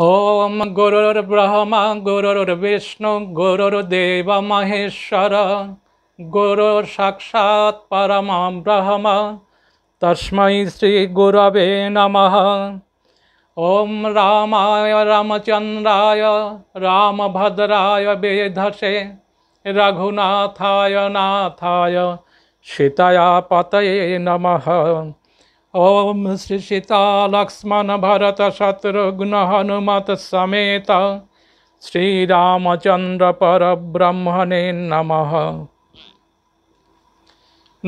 ॐ गुरुर्ब्रह्मा गुरुर्विष्णु गुरुर्देवमहेश्वर गुरुर्साक्षात् परमं ब्रह्म तस्मै श्रीगुरवे नमः ॐ रामाय रामचन्द्राय रामभद्राय वेधसे रघुनाथाय नाथाय सीतया पतये नमः ॐ श्रीसीतालक्ष्मणभरतशत्रुघ्नहनुमत्समेत শ্রীরামচন্দ্রপরব্রহ্মণে নমঃ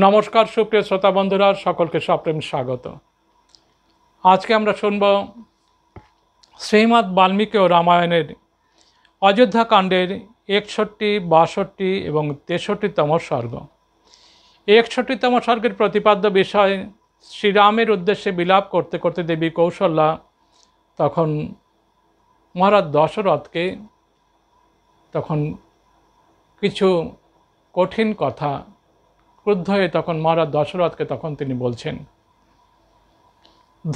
নমস্কার সুপ্রিয় শ্রোতা বন্ধুরা সকলকে সপ্রেম স্বাগত আজকে আমরা শুনব শ্রীমৎ বাল্মীকি ও রামায়ণের অযোধ্যা কাণ্ডের একষট্টি বাষট্টি এবং তেষট্টিতম স্বর্গ একষট্টিতম স্বর্গের প্রতিপাদ্য বিষয় শ্রীরামের উদ্দেশ্যে বিলাপ করতে করতে দেবী কৌশল্যা তখন মহারাজ দশরথকে তখন কিছু কঠিন কথা ক্রুদ্ধ হয়ে তখন মহারাজ দশরথকে তখন তিনি বলছেন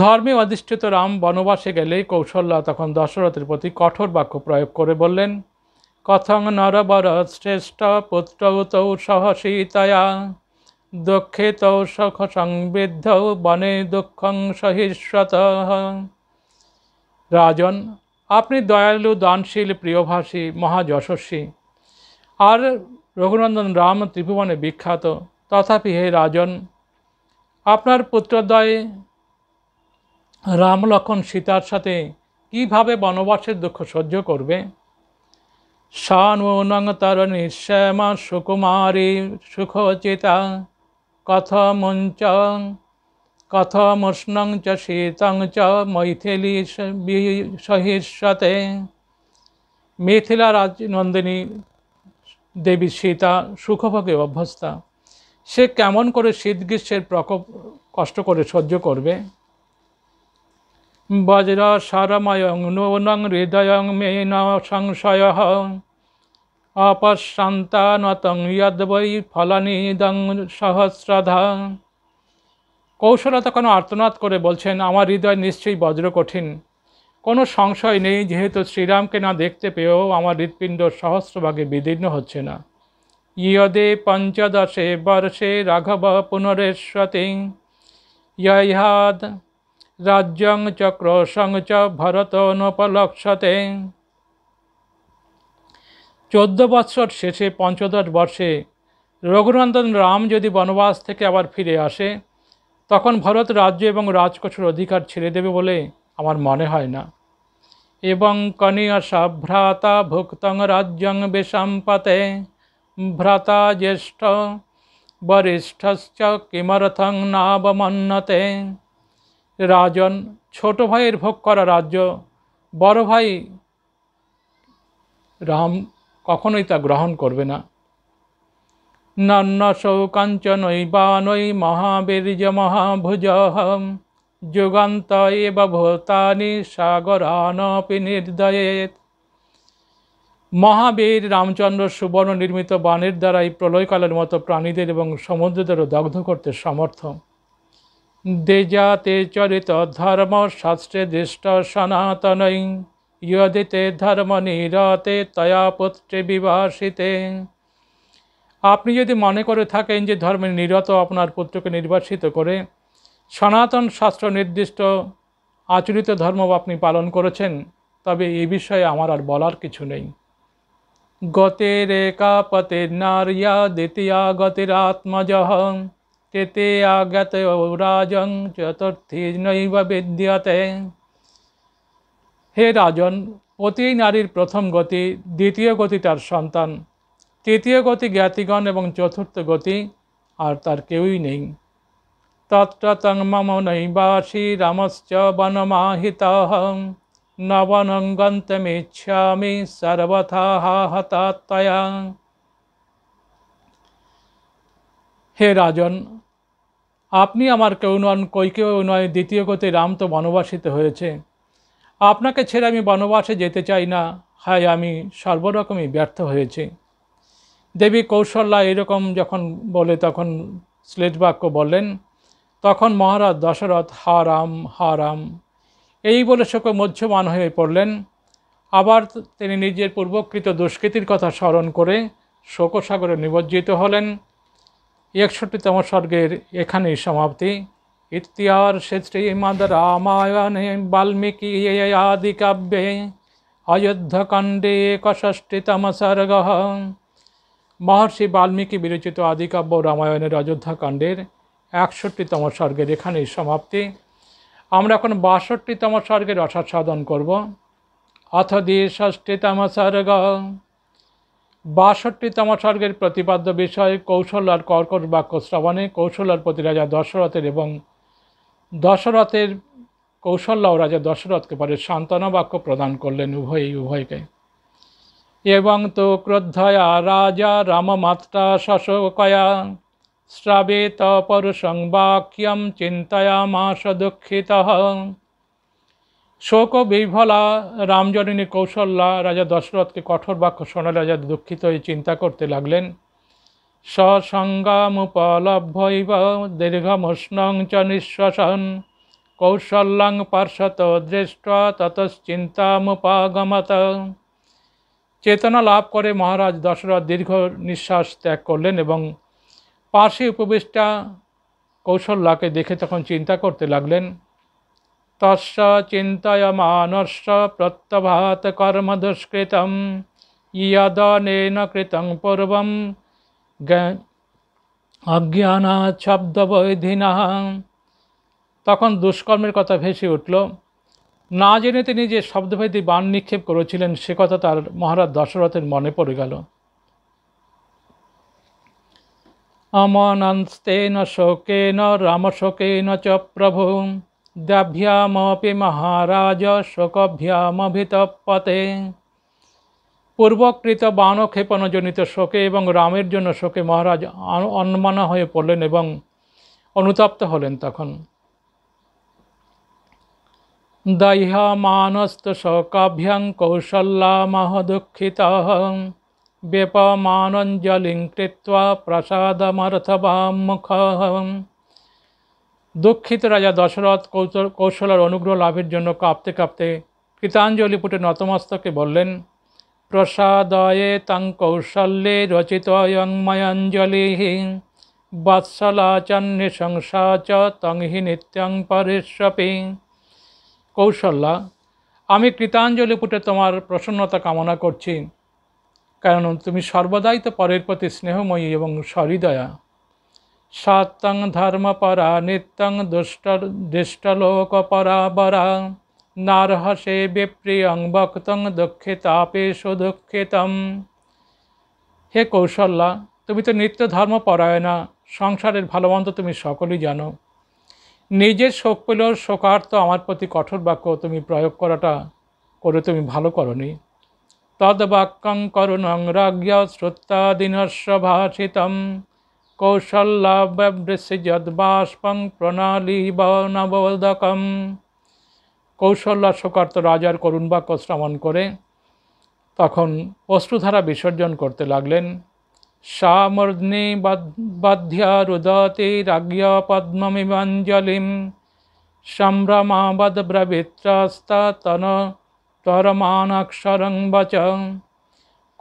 ধর্মে অধিষ্ঠিত রাম বনবাসে গেলে কৌশল্যা তখন দশরথের প্রতি কঠোর বাক্য প্রয়োগ করে বললেন কথং নরবর শ্রেষ্ঠ পুত্র উত সহ সীতায়া দুঃখে তৌ সখ সংবৃদ্ধ বনে দুঃখং সহিষ্যত রাজন আপনি দয়ালু দানশীল প্রিয়ভাষী মহাযশস্বী আর রঘুনন্দন রাম ত্রিভুবনে বিখ্যাত তথাপি হে রাজন আপনার পুত্রদ্বয় রাম লক্ষণ সীতার সাথে কিভাবে বনবাসের দুঃখ সহ্য করবে নং তর নিঃশ্যামা সুকুমারী সুখচিতা কথমঞ্চ কথমুষ্ণং চ শীতং চ মৈথিলি সহিষতে মিথিলা রাজ নন্দিনী দেবী সীতা সুখভোগে অভ্যস্তা সে কেমন করে শীত গ্রীষ্মের প্রকোপ কষ্ট করে সহ্য করবে বজ্র সরময়ং নৌনং হৃদয়ং মে ন সংশয় অপশান্তানতং ইয়দ্বৈ ফলানিদং সহস্রধা কৌশলতা কোনো আর্তনাদ করে বলছেন আমার হৃদয় নিশ্চয়ই বজ্র কঠিন কোনো সংশয় নেই যেহেতু শ্রীরামকে না দেখতে পেয়েও আমার হৃৎপিণ্ড সহস্রভাগে বিদীর্ণ হচ্ছে না ইয়দে পঞ্চদশে বর্ষে রাঘব পুনরেশ্বতি ইহাদ রাজ্যং চক্রসং চ ভরত নোপলক্ষতে চোদ্দ বৎসর শেষে পঞ্চদশ বর্ষে রঘুনন্দন রাম যদি বনবাস থেকে আবার ফিরে আসে তখন ভরত রাজ্য এবং রাজকোষের অধিকার ছেড়ে দেবে বলে আমার মনে হয় না এবং কনিয়া ভ্রাতা ভুক্তং রাজ্যং বেশাম্পতে ভ্রাতা জ্যেষ্ঠ বরিষ্ঠশ্চ কিমরথং নাবমন্নতে রাজন ছোট ভাইয়ের ভোগ করা রাজ্য বড় ভাই রাম কখনোই তা গ্রহণ করবে না নান্নসৌ বানৈ মহাবীর্য মহাভুজ যুগান্ত এব ভূতানি সাগরানপি নির্দয়েত মহাবীর রামচন্দ্র সুবর্ণ নির্মিত বাণের দ্বারা এই প্রলয়কালের মতো প্রাণীদের এবং সমুদ্রদেরও দগ্ধ করতে সমর্থ দেজাতে চরিত ধর্ম শাস্ত্রে দৃষ্ট সনাতনৈ यदि ते নিরতে তয়া পুত্রে বিবাসিতে আপনি যদি মনে করে থাকেন যে ধর্ম নিরত আপনার পুত্রকে নির্বাসিত করে সনাতন শাস্ত্র নির্দিষ্ট আচরিত ধর্ম আপনি পালন করেছেন তবে এ বিষয়ে আমার আর বলার কিছু নেই গতে একা পতের নারিয়া দ্বিতীয়া গতির আত্মজহ তেতে গত রাজং চতুর্থী নৈব বিদ্যতে হে রাজন অতি নারীর প্রথম গতি দ্বিতীয় গতি তার সন্তান তৃতীয় গতি জ্ঞাতিগণ এবং চতুর্থ গতি আর তার কেউই নেই তত্রতং মম নৈবাসী রামশ্চ বনমাহিত নবনং গন্তমিচ্ছামি সর্বথা হতাত্তয়া হে রাজন আপনি আমার কেউ নন কৈকেও নয় দ্বিতীয় গতি রাম তো বনবাসিত হয়েছে আপনাকে ছেড়ে আমি বনবাসে যেতে চাই না হায় আমি সর্বরকমই ব্যর্থ হয়েছি দেবী কৌশল্যা এরকম যখন বলে তখন শ্লেট বাক্য বললেন তখন মহারাজ দশরথ হারাম হারাম এই বলে শোকে মধ্যমান হয়ে পড়লেন আবার তিনি নিজের পূর্বকৃত দুষ্কৃতির কথা স্মরণ করে শোকসাগরে নিমজ্জিত হলেন একষট্টিতম স্বর্গের এখানেই সমাপ্তি ইতিহার্ষে শ্রীমদ রামায়ণে বাল্মীকি আদিকাব্যে অযোধ্যকাণ্ডে একষষ্টিতম সর্গ মহর্ষি বাল্মীকি বিরচিত আদিকাব্য রামায়ণের অযোধ্যাকাণ্ডের একষট্টিতম স্বর্গের এখানেই সমাপ্তি আমরা এখন বাষট্টিতম স্বর্গের অসাসাধন করব অথ দিয়ে ষষ্ঠীতম স্বর্গ বাষট্টিতম স্বর্গের প্রতিপাদ্য বিষয় কৌশল আর কর্কট বাক্য শ্রবণে কৌশল আর প্রতিরাজা দশরথের এবং দশরথের কৌশল্যাও রাজা দশরথকে পরে বাক্য প্রদান করলেন উভয়ই উভয়কে এবং তো ক্রদ্ধয়া রাজা রামমাত্রা শশকয়া সংবাক্যম চিন্তায়া চিন্তয়ামাস দুঃখিত শোক বিভলা রামজনিনী কৌশল্যা রাজা দশরথকে কঠোর বাক্য শোনালে রাজা দুঃখিত হয়ে চিন্তা করতে লাগলেন সসঙ্গমুপলভ্যৈব দীর্ঘমুষ্ণং চ নিঃশ্বসন কৌশল্যং পার্শ্বত দৃষ্টা ততশ্চিন্তামুপাগমত চেতনা লাভ করে মহারাজ দশরথ দীর্ঘ নিঃশ্বাস ত্যাগ করলেন এবং পার্শ্বে উপবিষ্টা কৌশল্যাকে দেখে তখন চিন্তা করতে লাগলেন তস্য চিন্তয়মানস্য প্রত্যভাত কর্মদুষ্কৃতম নেন কৃতং পূর্বম অজ্ঞানা শব্দবৈধিনা তখন দুষ্কর্মের কথা ভেসে উঠল না জেনে তিনি যে শব্দভেদী বান নিক্ষেপ করেছিলেন সে কথা তার মহারাজ দশরথের মনে পড়ে গেল অমনস্তেন শোকেন রামশোকেন চ প্রভু দ্যাভ্যামপি মহারাজ শোকভ্যামভিত পতে পূর্বকৃত বাণ ক্ষেপণজনিত শোকে এবং রামের জন্য শোকে মহারাজ অন্মানা হয়ে পড়লেন এবং অনুতপ্ত হলেন তখন দহ্যা মানস্ত শোকাভ্যাং কৌশল্যা মহদুঃখিত বেপমানঞ্জলিং কৃত্বা প্রসাদমর্থবাম মুখ দুঃখিত রাজা দশরথ কৌশল কৌশলার অনুগ্রহ লাভের জন্য কাঁপতে কাঁপতে কৃতাঞ্জলি পুটে নতমস্তকে বললেন প্রসাদয়ে তং কৌশল্যে রচিত ময়ঞ্জলি বৎসলাচন্যে সংসা চ তং হি নিত্যং পরেশ্বপি কৌশল্যা আমি কৃতাঞ্জলি পুটে তোমার প্রসন্নতা কামনা করছি কারণ তুমি সর্বদাই তো পরের প্রতি স্নেহময়ী এবং সহৃদয়া সাত্তং ধর্মপরা নিত্যং দুষ্ট দৃষ্টলোকপরা বরা নার্হসে বিপ্রিয়ং বক্তং দক্ষিতাপেশো দুঃখিতম হে কৌশল্যা তুমি তো নিত্য ধর্ম পরায়ণা সংসারের ভালোমন্দ তুমি সকলেই জানো নিজের শোক পেলেও শোকার্থ আমার প্রতি কঠোর বাক্য তুমি প্রয়োগ করাটা করে তুমি ভালো করনি বাক্যং করুণং রাজ্ঞ শ্রোত্যাদিনস্য ভাষিতম কৌশল্যা ব্যবৃসি প্রণালী বনবোধকম শোকার্ত রাজার করুণবাক্য শ্রবণ করে তখন অশ্রুধারা বিসর্জন করতে লাগলেন সামর্ণে বাধ্যা রুদতে রাজ্ঞা পদ্মমিমাঞ্জলিম সম্ভ্রমাবদ্রবিত্রাস্তন তরমানাক্ষরং বচ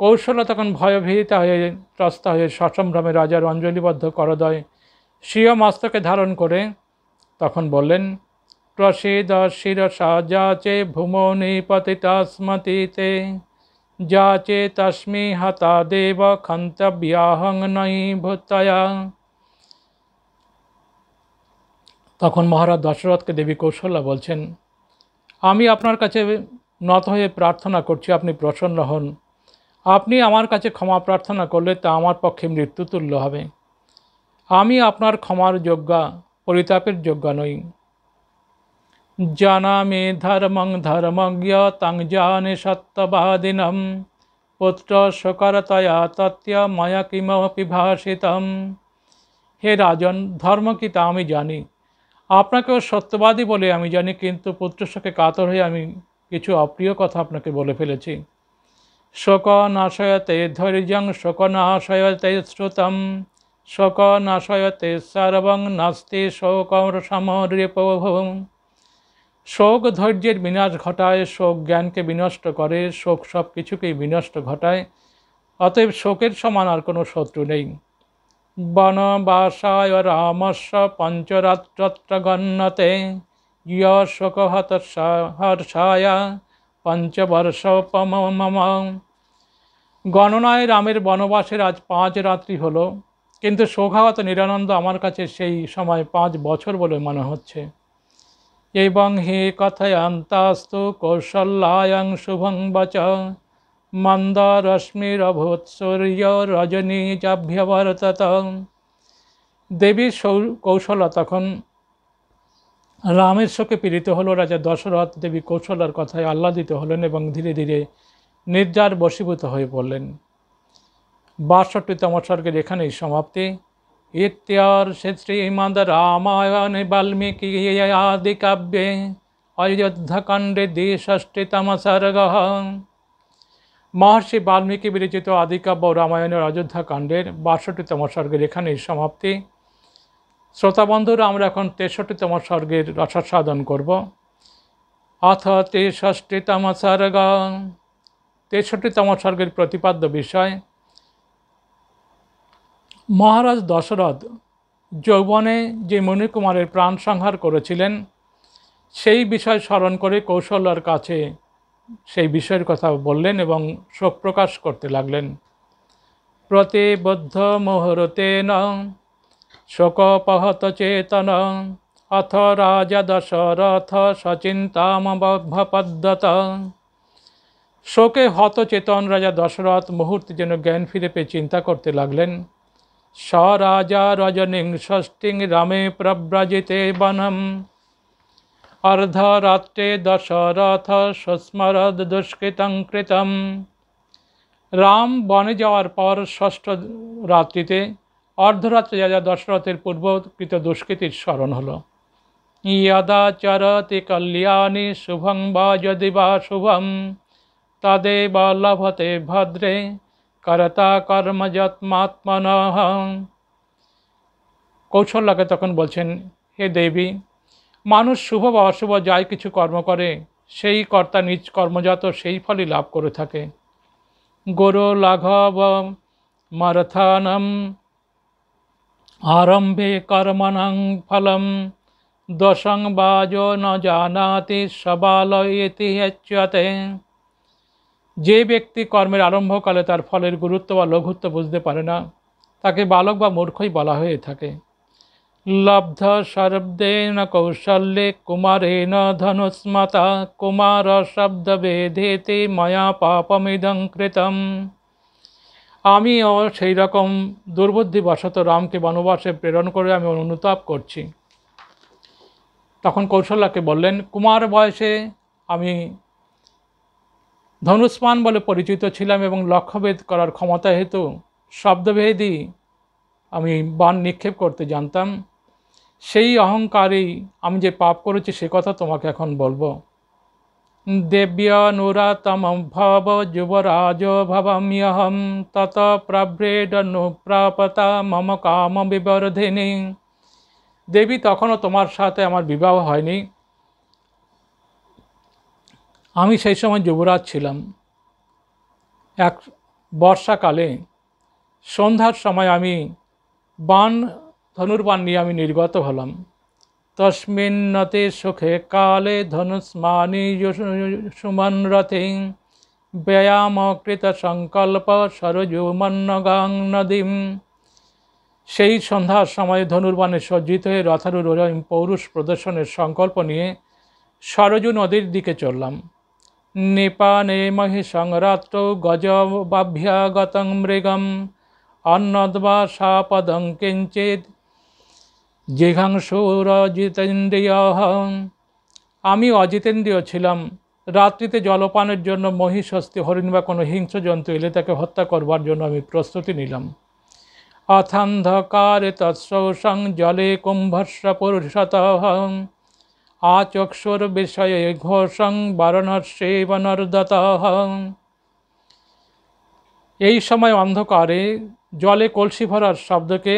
কৌশল তখন ভয়ভীতা হয়ে ত্রস্তা হয়ে সসম্ভ্রমে রাজার অঞ্জলিবদ্ধ করদয় স্বীয় মস্তকে ধারণ করে তখন বললেন প্রসীদ শিরসা যা চে ভূমনি পতিতাস্মতি যা চে তস্মি হতা দেব খন্তব্যাহং নয়ী ভূতয়া তখন মহারাজ দশরথকে দেবী কৌশল্যা বলছেন আমি আপনার কাছে নত হয়ে প্রার্থনা করছি আপনি প্রসন্ন হন আপনি আমার কাছে ক্ষমা প্রার্থনা করলে তা আমার পক্ষে মৃত্যুতুল্য হবে আমি আপনার ক্ষমার যোগ্যা পরিতাপের যোগ্যা নই জানামে ধর্মং ধর্মজ্ঞ তং জানে সত্যবাদিন পুত্র সকরতয়া তত্য মায়া কিমপি ভাষিতম হে রাজন ধর্ম কি তা আমি জানি আপনাকেও সত্যবাদী বলে আমি জানি কিন্তু পুত্রশোকে কাতর হয়ে আমি কিছু অপ্রিয় কথা আপনাকে বলে ফেলেছি শোক নাশয়তে ধৈর্যং শোক নাশয়তে শ্রুতম শোক নাশয়তে সর্বং নাস্তি শোক সমরিপভূম শোক ধৈর্যের বিনাশ ঘটায় শোক জ্ঞানকে বিনষ্ট করে শোক সব কিছুকেই বিনষ্ট ঘটায় অতএব শোকের সমান আর কোনো শত্রু নেই বনবাসায় রামস্য পঞ্চরাত্রত্র গণ্যতে ইয় শোকহত পম মম গণনায় রামের বনবাসের আজ পাঁচ রাত্রি হলো কিন্তু শোকাহত নিরানন্দ আমার কাছে সেই সময় পাঁচ বছর বলে মনে হচ্ছে এবং হি কথয়ন্তস্তু কৌশল্যায়ং শুভং বচ মন্দরশ্মিরভূত সূর্য রজনী যাভ্যবর্তত দেবী কৌশলা তখন রামের শোকে পীড়িত হল রাজা দশরথ দেবী কৌশলার কথায় আহ্লাদিত হলেন এবং ধীরে ধীরে নির্জার বশীভূত হয়ে পড়লেন বাষট্টি সর্গের এখানেই সমাপ্তি আদি কাব্যে অযোধ্যাকাণ্ডে দ্বিষষ্টিতম সর্গ মহর্ষি বাল্মীকি বিরচিত আদিকাব্য রামায়ণের অযোধ্যাকাণ্ডের বাষট্টিতম স্বর্গের এখানেই সমাপ্তি শ্রোতাবন্ধুরা আমরা এখন তেষট্টিতম স্বর্গের রসাস্বাদন করব অথ তেষষ্টিতম স্বর্গ তেষট্টিতম স্বর্গের প্রতিপাদ্য বিষয় মহারাজ দশরথ যৌবনে যে মণিকুমারের প্রাণ সংহার করেছিলেন সেই বিষয় স্মরণ করে কৌশলার কাছে সেই বিষয়ের কথা বললেন এবং শোক প্রকাশ করতে লাগলেন প্রতিবদ্ধ মুহূর্তে ন শোকপহত চেতন অথ রাজা দশরথ সচিন্তামবভপদ্যত শোকে হতচেতন রাজা দশরথ মুহূর্তে যেন জ্ঞান ফিরে পেয়ে চিন্তা করতে লাগলেন স রাজা রজনীং ষষ্ঠীং রামে প্রব্রজিতে বনম অর্ধরাত্রে দশরথ সুস্মরদ দুষ্কৃতং রাম বনে যাওয়ার পর ষষ্ঠ রাত্রিতে অর্ধরাত্রে রাজা দশরথের পূর্বকৃত দুষ্কৃতির স্মরণ হল ইয়দা চরতি কল্যাণী শুভং বা যদি বা শুভম তদেব লভতে ভদ্রে করতা কর্মযত্মাত্মন কৌশল্যকে তখন বলছেন হে দেবী মানুষ শুভ বা অশুভ যাই কিছু কর্ম করে সেই কর্তা নিজ কর্মজাত সেই ফলই লাভ করে থাকে গোরো লাঘব মারথানম আরম্ভে কর্মণং ফলম দশং বাজ ন জানাতে সবালয়তি যে ব্যক্তি কর্মের আরম্ভকালে তার ফলের গুরুত্ব বা লঘুত্ব বুঝতে পারে না তাকে বালক বা মূর্খই বলা হয়ে থাকে লব্ধ সর্বদেন কৌশল্যে কুমারে ন ধনুস্মাতা কুমার শব্দ বেধেতে মায়া পাপমিদং কৃতম আমিও সেই রকম দুর্বুদ্ধিবশত রামকে বনবাসে প্রেরণ করে আমি অনুতাপ করছি তখন কৌশল্যাকে বললেন কুমার বয়সে আমি ধনুষ্মান বলে পরিচিত ছিলাম এবং লক্ষ্যভেদ করার ক্ষমতা হেতু শব্দভেদই আমি বান নিক্ষেপ করতে জানতাম সেই অহংকারেই আমি যে পাপ করেছি সে কথা তোমাকে এখন বলবো নুরাতম ভব যুবরাজ ভবাম্যহম তত প্রভ্রেডনুপ্রাপতা মম কাম বিবর্ধিনী দেবী তখনও তোমার সাথে আমার বিবাহ হয়নি আমি সেই সময় যুবরাজ ছিলাম এক বর্ষাকালে সন্ধ্যার সময় আমি বান ধনুর্বান নিয়ে আমি নির্গত হলাম তস্মিন্নতে সুখে কালে ধনুষ্মানি সুমন রথে ব্যায়ামকৃত সংকল্প সরজুমন্নগাং নদীম সেই সন্ধ্যার সময় ধনুর্বাণে সজ্জিত হয়ে রথারুর পৌরুষ প্রদর্শনের সংকল্প নিয়ে সরজু নদীর দিকে চললাম নিপানে মহিষংরাত্র গজবাভ্যাগত মৃগম অন্নদ্বা সাপদং কিঞ্চিৎ জিঘাংসুর অজিতেন্দ্রিয় আমি অজিতেন্দ্রিয় ছিলাম রাত্রিতে জলপানের জন্য মহিষস্তি হরিণ বা কোনো হিংস্র জন্তু এলে তাকে হত্যা করবার জন্য আমি প্রস্তুতি নিলাম অথান্ধকারে তৎসং জলে কুম্ভস্ব পুরুষত আচক্ষুর বিষয়ে ঘোষং বারণর্ষেবনর্দত এই সময় অন্ধকারে জলে কলসি ভরার শব্দকে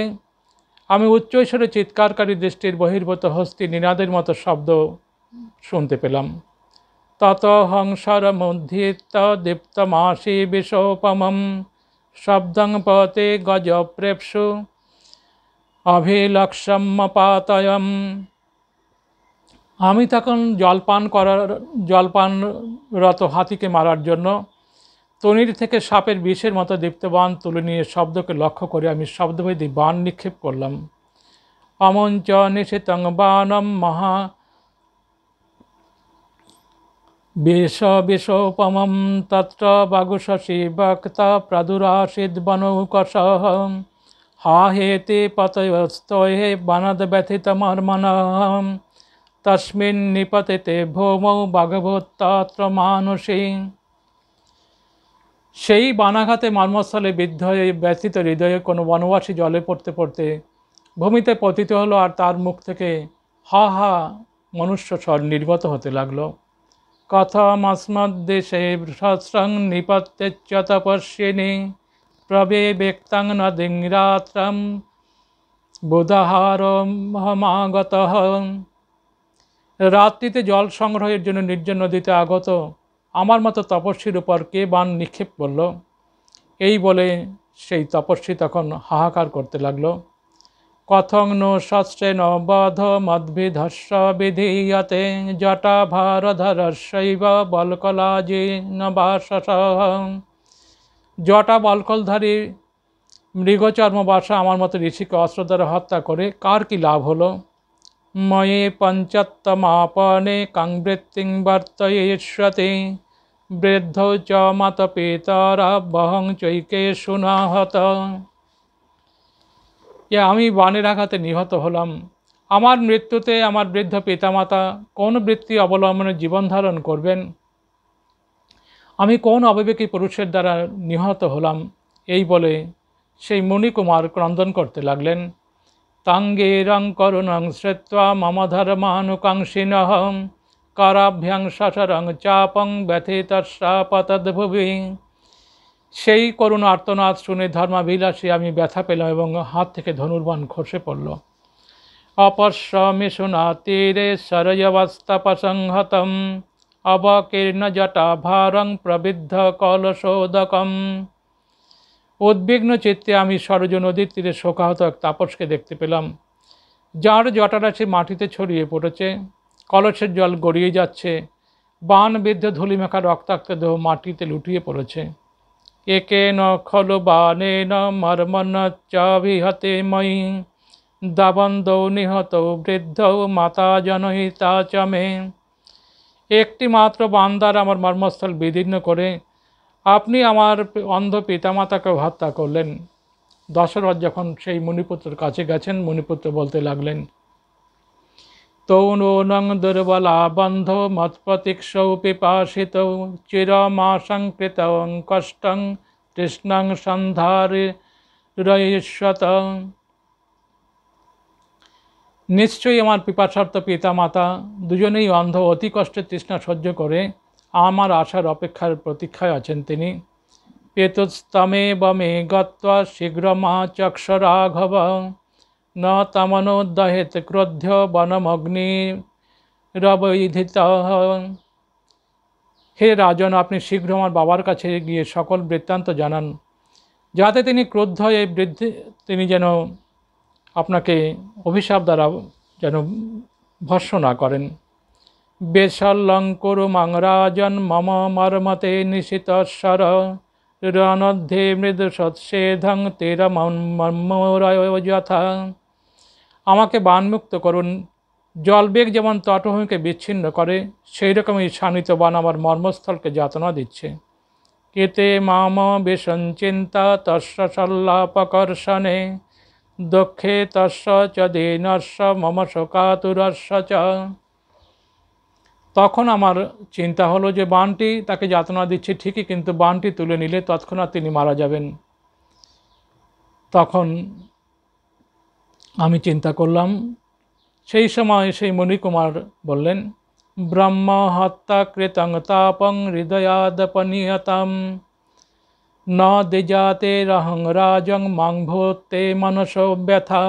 আমি উচ্চৈশ্বরে চিৎকারকারী দৃষ্টির বহির্ভূত হস্তি নিনাদের মতো শব্দ শুনতে পেলাম তত হংসর মধ্যিত দীপ্তমাসি বিষোপমম শব্দং পতে গজ প্রেপসু অভিলক্ষম্যপাতয়ম আমি তখন জলপান করার জলপানরত হাতিকে মারার জন্য তনির থেকে সাপের বিষের মতো দীপ্তবান তুলে নিয়ে শব্দকে লক্ষ্য করে আমি শব্দভেদী বান নিক্ষেপ করলাম অমঞ্চ নিষেতং বানম মহা বেশ বেশোপমম তত্র বাগুশী বক্ত প্রাদুরাশিদ বনৌকস হা হেতে পতয়স্ত হে ব্যথিত ব্যথিতমর্মণম তস্মিন নিপতেতে ভৌমৌ ভগবত্তাত্র মানসী সেই বানাঘাতে মর্মস্থলে বিদ্ধ হয়ে ব্যথিত হৃদয়ে কোনো বনবাসী জলে পড়তে পড়তে ভূমিতে পতিত হলো আর তার মুখ থেকে হা হা মনুষ্য স্বর নির্গত হতে লাগলো কথমস্মদ্দেশে সৎসং নিপত্যেচ্য তপস্বিনী প্রবে ব্যক্তাং নদিং রাত্রম বুধাহারমাগত রাত্রিতে জল সংগ্রহের জন্য নির্জন নদীতে আগত আমার মতো তপস্বীর উপর কে বান নিক্ষেপ করল এই বলে সেই তপস্বী তখন হাহাকার করতে লাগল কথং নো সশ্চেন নবধ মদ্ভিধস্য বিধীয়তে জটা ভারধরস্যৈব বলকলাজি নবাসস জটা বলকলধারী মৃগচর্মবাসা আমার মতো ঋষিকে অস্ত্র দ্বারা হত্যা করে কার কি লাভ হলো मयि पञ्चत्तमापने বৃদ্ধ চ মত च বহং চৈকে সুনাহত ইয়া আমি বানের আঘাতে নিহত হলাম আমার মৃত্যুতে আমার বৃদ্ধ পিতামাতা কোন বৃত্তি অবলম্বনে জীবন ধারণ করবেন আমি কোন অবিবেকী পুরুষের দ্বারা নিহত হলাম এই বলে সেই মণিকুমার ক্রন্দন করতে লাগলেন তাঙ্গীরং করুণং শ্রেত্বা মম ধর্মানুকাঙ্ক্ষিণ করাভ্যাং সসরং চাপং ব্যথিতশ্রাপতদ্ভুবি সেই করুণ আর্তনাদ শুনে ধর্মাভিলাষী আমি ব্যথা পেলাম এবং হাত থেকে ধনুর্বাণ খসে পড়ল মিশুনা তীরে সরয়বস্তপসংহতম অবকীর্ণ জটা ভারং প্রবিদ্ধ কলশোদকম উদ্বিগ্ন চিত্তে আমি সরজ নদীর তীরে শোকাহত এক তাপসকে দেখতে পেলাম যার জটারাশি মাটিতে ছড়িয়ে পড়েছে কলসের জল গড়িয়ে যাচ্ছে বান বিদ্ধ ধুলিমেখা রক্তাক্ত দেহ মাটিতে লুটিয়ে পড়েছে একে ন খল বানে ন মর্মন চাবিহতে মই দাবন্দ নিহত বৃদ্ধ মাতা জনহিতা চমে একটি মাত্র বান্দার আমার মর্মস্থল বিদীর্ণ করে আপনি আমার অন্ধ পিতামাতাকে হত্যা করলেন দশরথ যখন সেই মণিপুত্রের কাছে গেছেন মণিপুত্র বলতে লাগলেন তৌনং দুর্বলা বন্ধ মৎপতিক্ষৌ পিপাসিত চিরমাশঙ্কৃত কষ্টং তৃষ্ণং সন্ধারিরঈশ্বত নিশ্চয়ই আমার পিপাসার্থ মাতা দুজনেই অন্ধ অতি কষ্টে তৃষ্ণা সহ্য করে আমার আশার অপেক্ষার প্রতীক্ষায় আছেন তিনি পেতস্তমে বমে গত্বা শীঘ্রমা চক্ষ রাঘব ন তমনোদ্দহেত ক্রোধ্য বনমগ্নি রবৈধিত হে রাজন আপনি শীঘ্র আমার বাবার কাছে গিয়ে সকল বৃত্তান্ত জানান যাতে তিনি ক্রোধ এই বৃদ্ধি তিনি যেন আপনাকে অভিশাপ দ্বারা যেন ভর্ষ না করেন মংরাজন মম মর্মতে নিশিতস্বর রণধ্যে মৃদুসৎসেধং তেরমযথা আমাকে বানমুক্ত করুন জলবেগ যেমন তটভূমিকে বিচ্ছিন্ন করে সেই রকমই শানিত বান আমার মর্মস্থলকে যাতনা দিচ্ছে কেতে মাম বেসঞ্চিন্তা তস্য সল্লাপকর্ষণে দক্ষে তস্য চ দীনস্য মম শোকাতুরস্য চ তখন আমার চিন্তা হলো যে বানটি তাকে যাতনা দিচ্ছে ঠিকই কিন্তু বানটি তুলে নিলে তৎক্ষণাৎ তিনি মারা যাবেন তখন আমি চিন্তা করলাম সেই সময় সেই মণিকুমার বললেন ব্রহ্ম হত্যা কৃতং তাপং হৃদয়াদপনীয়তম ন দেজাতে রহং রাজং ভোতে মানস ব্যথা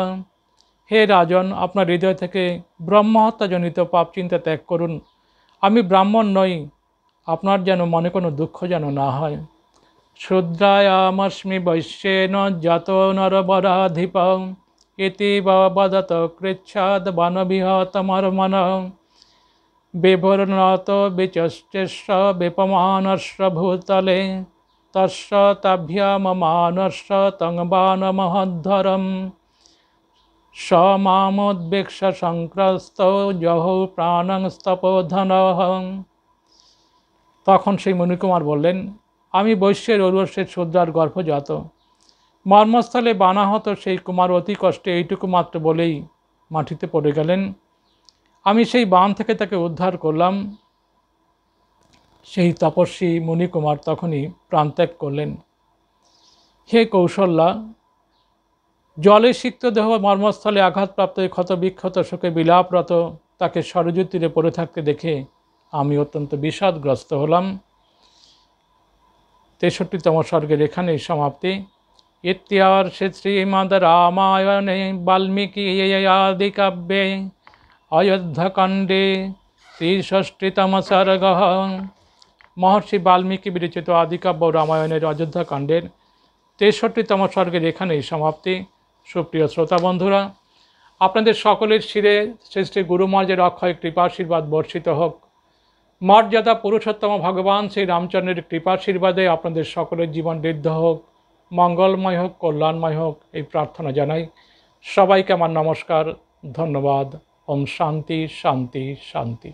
হে রাজন আপনার হৃদয় থেকে ব্রহ্মহত্যাজনিত পাপ চিন্তা ত্যাগ করুন আমি ব্রাহ্মণ নই আপনার যেন মনে কোনো দুঃখ যেন না হয় শূদ্রায়ামস্মি বৈশ্যেন জাত নরবরাধিপ ইতি বদত কৃচ্ছাদ বানবিহতমর্মন বিভর্ণত বিচশ্চেষ্য বিপমানস্য ভূতলে তস্য তাভ্যমমানস্য তং বানমহদ্ধরম স মামোদ্বেক্ষ সংক্রস্ত যহ প্রাণং স্তপধন তখন সেই মণিকুমার বললেন আমি বৈশ্যের ঔরসের শুদ্রার গর্ভজাত মর্মস্থলে বানাহত সেই কুমার অতি কষ্টে এইটুকু মাত্র বলেই মাটিতে পড়ে গেলেন আমি সেই বান থেকে তাকে উদ্ধার করলাম সেই তপস্বী মণিকুমার তখনই প্রাণত্যাগ করলেন হে কৌশল্যা জলে সিক্ত দেহ মর্মস্থলে আঘাতপ্রাপ্ত ক্ষত বিক্ষত শোকে বিলাপরত তাকে সরযুর তীরে পড়ে থাকতে দেখে আমি অত্যন্ত বিষাদগ্রস্ত হলাম তেষট্টিতম স্বর্গের এখানেই সমাপ্তি সে শ্রীমদ রামায়ণে বাল্মীকি আদি কাব্যে অযোধ্যাকাণ্ডে ত্রিষষ্ঠীতম স্বর্গ মহর্ষি বাল্মীকি বিরচিত আদিকাব্য রামায়ণের অযোধ্যাকাণ্ডের তেষট্টিতম স্বর্গের এখানেই সমাপ্তি সুপ্রিয় শ্রোতা বন্ধুরা আপনাদের সকলের শিরে সৃষ্টি গুরুমর্যের অক্ষয় কৃপাশীর্বাদ বর্ষিত হোক মর্যাদা পুরুষোত্তম ভগবান শ্রী রামচন্দ্রের কৃপাশীর্বাদে আপনাদের সকলের জীবন বৃদ্ধ হোক মঙ্গলময় হোক কল্যাণময় হোক এই প্রার্থনা জানাই সবাইকে আমার নমস্কার ধন্যবাদ ওম শান্তি শান্তি শান্তি